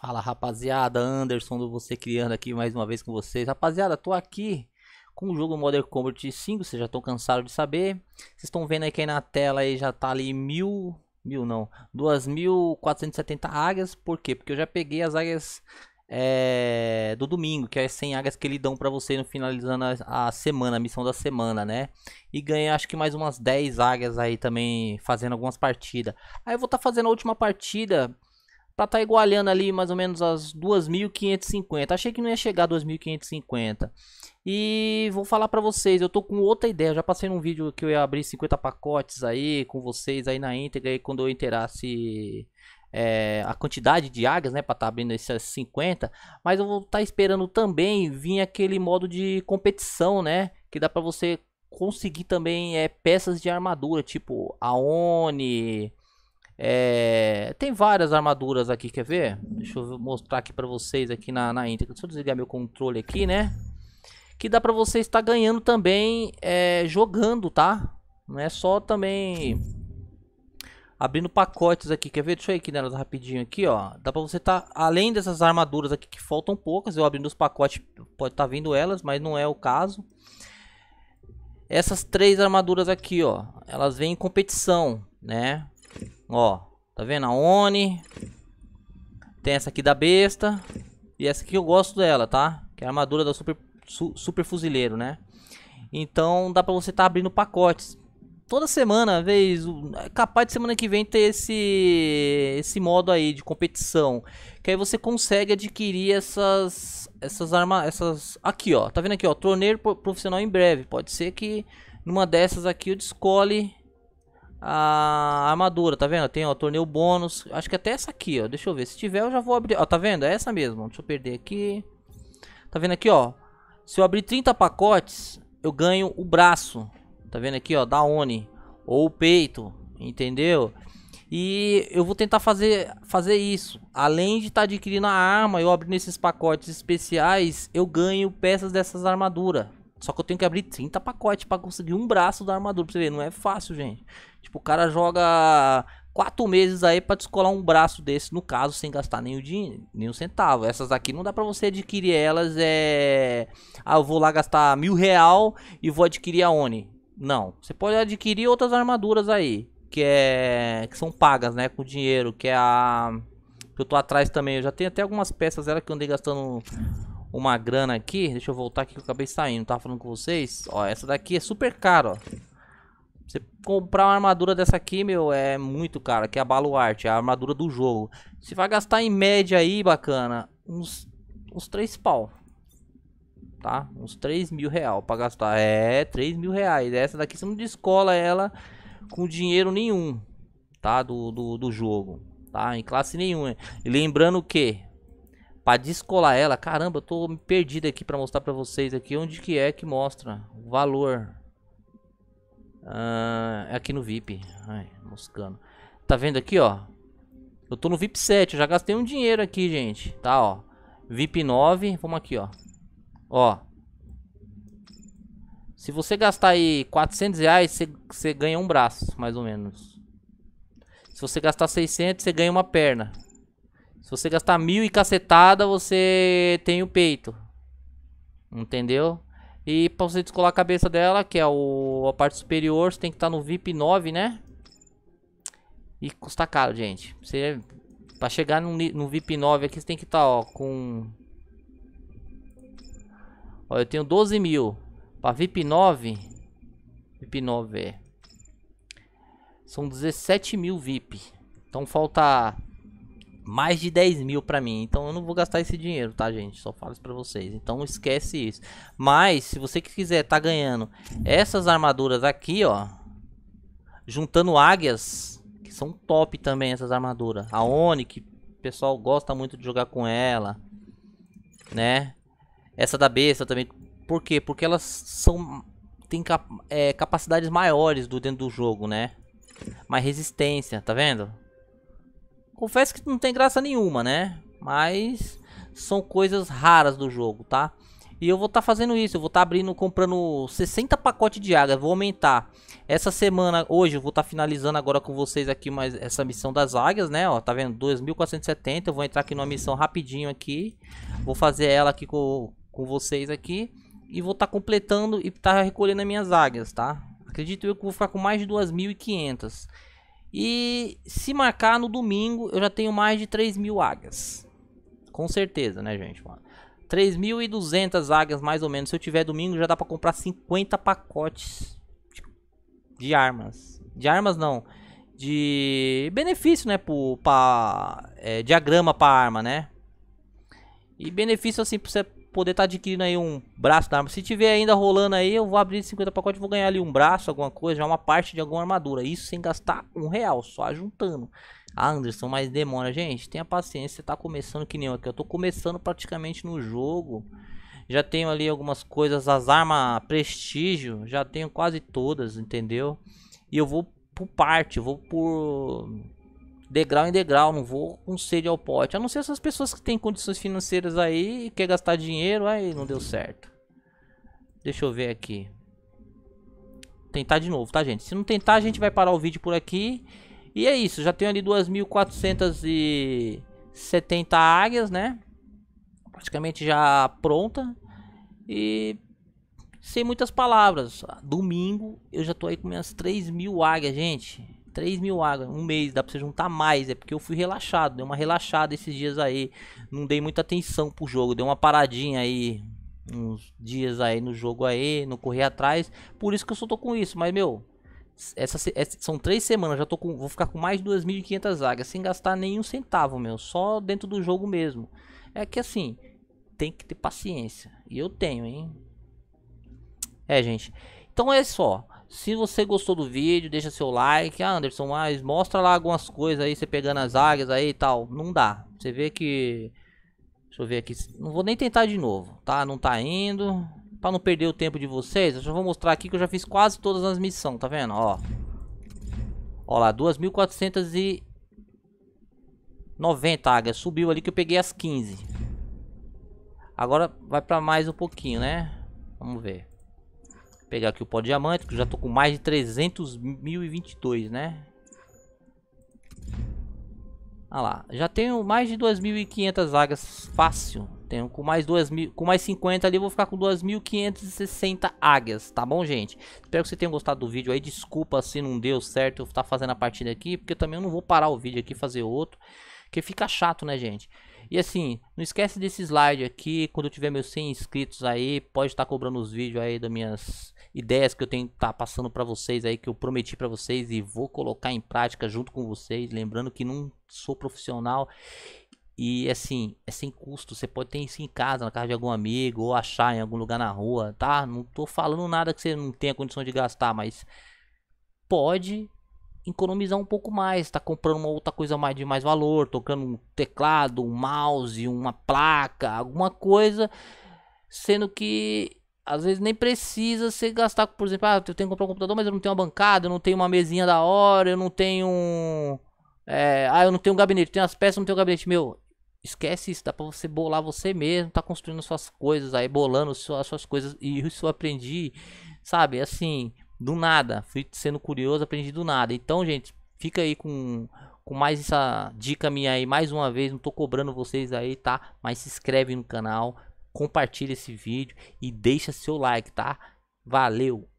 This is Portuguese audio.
Fala rapaziada, Anderson do Você Criando aqui mais uma vez com vocês. Rapaziada, tô aqui com o jogo Modern Combat 5, vocês já estão cansados de saber. Vocês estão vendo aí aí na tela aí já tá ali mil, mil não, 2.470 águias. Por quê? Porque eu já peguei as águias é, do domingo, que é 100 águias que eles dão para você no finalizando a, a, semana, a missão da semana, né? E ganhei acho que mais umas 10 águias aí também fazendo algumas partidas. Aí eu vou estar tá fazendo a última partida para estar tá, tá ali mais ou menos as 2.550. Achei que não ia chegar a 2.550. E vou falar para vocês, eu tô com outra ideia. Eu já passei num vídeo que eu ia abrir 50 pacotes aí com vocês aí na íntegra e quando eu enterasse é, a quantidade de águias, né, para estar tá abrindo essas 50, mas eu vou estar tá esperando também vir aquele modo de competição, né, que dá para você conseguir também é, peças de armadura, tipo a Oni, é, tem várias armaduras aqui, quer ver? Deixa eu mostrar aqui pra vocês aqui na, na íntegra. Deixa eu desligar meu controle aqui, né? Que dá pra você estar ganhando também é, jogando, tá? Não é só também abrindo pacotes aqui. Quer ver? Deixa eu ir aqui nelas rapidinho aqui, ó. Dá pra você estar tá, além dessas armaduras aqui que faltam poucas, eu abrindo os pacotes, pode estar tá vendo vindo elas, mas não é o caso. Essas três armaduras aqui, ó, elas vêm em competição, né? Ó, tá vendo? A Oni. Tem essa aqui da besta. E essa aqui eu gosto dela, tá? Que é a armadura do super, su, super fuzileiro, né? Então dá pra você estar tá abrindo pacotes. Toda semana, vez, é capaz de semana que vem ter esse esse modo aí de competição, que aí você consegue adquirir essas essas armas, essas aqui, ó. Tá vendo aqui, ó, troneiro profissional em breve. Pode ser que numa dessas aqui eu escolhe a armadura, tá vendo? Tem, o torneio bônus. Acho que até essa aqui, ó. Deixa eu ver. Se tiver, eu já vou abrir. Ó, tá vendo? É essa mesmo. Deixa eu perder aqui. Tá vendo aqui, ó? Se eu abrir 30 pacotes, eu ganho o braço. Tá vendo aqui, ó? Da Oni. Ou o peito. Entendeu? E eu vou tentar fazer, fazer isso. Além de estar tá adquirindo a arma, eu abrindo esses pacotes especiais, eu ganho peças dessas armaduras. Só que eu tenho que abrir 30 pacotes para conseguir um braço da armadura. Pra você ver, não é fácil, gente. Tipo, o cara joga 4 meses aí para descolar um braço desse, no caso, sem gastar nenhum dinheiro, nenhum centavo. Essas aqui não dá para você adquirir elas. É. Ah, eu vou lá gastar mil real e vou adquirir a Oni. Não. Você pode adquirir outras armaduras aí. Que é. Que são pagas, né? Com dinheiro. Que é a. Que eu tô atrás também. Eu já tenho até algumas peças dela que eu andei gastando uma grana aqui. Deixa eu voltar aqui que eu acabei saindo. Tava falando com vocês. Ó, essa daqui é super cara, ó. Você comprar uma armadura dessa aqui, meu, é muito cara. Que é a baluarte, é a armadura do jogo. Você vai gastar em média aí, bacana, uns, uns 3 pau. Tá? Uns 3 mil real pra gastar. É, 3 mil reais. Essa daqui você não descola ela com dinheiro nenhum, tá? Do, do, do jogo, tá? Em classe nenhuma. E lembrando que para descolar ela. Caramba, eu tô perdido aqui para mostrar para vocês aqui onde que é que mostra o valor. Ah, é aqui no VIP. Ai, moscando. Tá vendo aqui, ó? Eu tô no VIP 7, eu já gastei um dinheiro aqui, gente. Tá, ó. VIP 9, vamos aqui, ó. Ó. Se você gastar aí 400 reais, você, você ganha um braço, mais ou menos. Se você gastar 600, você ganha uma perna. Se você gastar mil e cacetada, você tem o peito. Entendeu? E pra você descolar a cabeça dela, que é o, a parte superior, você tem que estar tá no VIP 9, né? E custa caro, gente. Você, pra chegar no, no VIP 9 aqui, você tem que estar, tá, ó, com... Ó, eu tenho 12 mil. Pra VIP 9... VIP 9 é... São 17 mil VIP. Então falta mais de 10 mil pra mim. Então eu não vou gastar esse dinheiro, tá, gente? Só falo isso pra vocês. Então esquece isso. Mas, se você quiser tá ganhando essas armaduras aqui, ó. Juntando águias, que são top também essas armaduras. A Oni, que o pessoal gosta muito de jogar com ela. Né? Essa da besta também. Por quê? Porque elas são... Tem cap é, capacidades maiores do dentro do jogo, né? Mais resistência, tá vendo? Confesso que não tem graça nenhuma, né? Mas são coisas raras do jogo, tá? E eu vou estar tá fazendo isso, eu vou estar tá abrindo, comprando 60 pacotes de águas, vou aumentar. Essa semana, hoje, eu vou estar tá finalizando agora com vocês aqui mais essa missão das águias, né? Ó, tá vendo? 2.470, eu vou entrar aqui numa missão rapidinho aqui. Vou fazer ela aqui com, com vocês aqui. E vou estar tá completando e estar tá recolhendo as minhas águias, tá? Acredito eu que vou ficar com mais de 2.500. E se marcar no domingo, eu já tenho mais de 3 mil águias. Com certeza, né, gente? 3.200 águias, mais ou menos. Se eu tiver domingo, já dá pra comprar 50 pacotes de armas. De armas, não. De benefício, né? Pro, pra, é, diagrama pra arma, né? E benefício, assim, pra você poder estar tá adquirindo aí um braço da arma. Se tiver ainda rolando aí, eu vou abrir 50 pacotes, vou ganhar ali um braço, alguma coisa, já uma parte de alguma armadura. Isso sem gastar um real, só juntando. Ah, Anderson, mas demora. Gente, tenha paciência, você tá começando que nem eu aqui. Eu tô começando praticamente no jogo. Já tenho ali algumas coisas, as armas prestígio, já tenho quase todas, entendeu? E eu vou por parte, vou por degrau em degrau, não vou com sede ao pote. A não ser essas pessoas que têm condições financeiras aí e quer gastar dinheiro, aí não deu uhum. certo. Deixa eu ver aqui. Tentar de novo, tá gente? Se não tentar, a gente vai parar o vídeo por aqui. E é isso, já tenho ali 2.470 águias, né? Praticamente já pronta. E sem muitas palavras, domingo eu já tô aí com minhas 3 mil águias, gente. 3 mil águas, um mês, dá pra você juntar mais. É porque eu fui relaxado, deu uma relaxada esses dias aí. Não dei muita atenção pro jogo, deu uma paradinha aí. Uns dias aí no jogo aí, não corri atrás. Por isso que eu só tô com isso, mas meu. Essa, essa são três semanas, já tô com, vou ficar com mais 2.500 zagas sem gastar nenhum centavo, meu, só dentro do jogo mesmo. É que assim, tem que ter paciência. E eu tenho, hein? É, gente. Então é só. Se você gostou do vídeo, deixa seu like. Ah, Anderson, mas mostra lá algumas coisas aí, você pegando as águias aí e tal. Não dá. Você vê que... Deixa eu ver aqui. Não vou nem tentar de novo, tá? Não tá indo. Pra não perder o tempo de vocês, eu já vou mostrar aqui que eu já fiz quase todas as missões, tá vendo? Ó. Ó lá, 2.490 águias. Subiu ali que eu peguei as 15. Agora vai pra mais um pouquinho, né? Vamos ver. Pegar aqui o pó de diamante, que já tô com mais de 300.022, né? Ah lá, já tenho mais de 2.500 vagas fácil. Tenho com mais 2 mil, com mais 50 ali, vou ficar com 2.560 águias, tá bom, gente? Espero que vocês tenham gostado do vídeo aí. Desculpa se não deu certo eu estar tá fazendo a partida aqui, porque também eu não vou parar o vídeo aqui e fazer outro, que fica chato, né, gente? E assim, não esquece desse slide aqui, quando eu tiver meus 100 inscritos aí, pode estar tá cobrando os vídeos aí das minhas ideias que eu tenho que tá estar passando para vocês aí, que eu prometi para vocês e vou colocar em prática junto com vocês, lembrando que não sou profissional e assim, é sem custo, você pode ter isso em casa, na casa de algum amigo, ou achar em algum lugar na rua, tá? Não tô falando nada que você não tenha condição de gastar, mas pode economizar um pouco mais, tá comprando uma outra coisa mais de mais valor, tocando um teclado, um mouse, uma placa, alguma coisa, sendo que às vezes nem precisa você gastar, por exemplo, ah, eu tenho que comprar um computador, mas eu não tenho uma bancada, eu não tenho uma mesinha da hora, eu não tenho um, é, ah, eu não tenho um gabinete, tenho as peças, não tenho um gabinete meu. Esquece isso, dá pra você bolar você mesmo, tá construindo suas coisas aí, bolando suas, suas coisas. E isso eu aprendi, sabe, assim, do nada. Fui sendo curioso, aprendi do nada. Então, gente, fica aí com, com mais essa dica minha aí. Mais uma vez, não tô cobrando vocês aí, tá? Mas se inscreve no canal, compartilha esse vídeo e deixa seu like, tá? Valeu!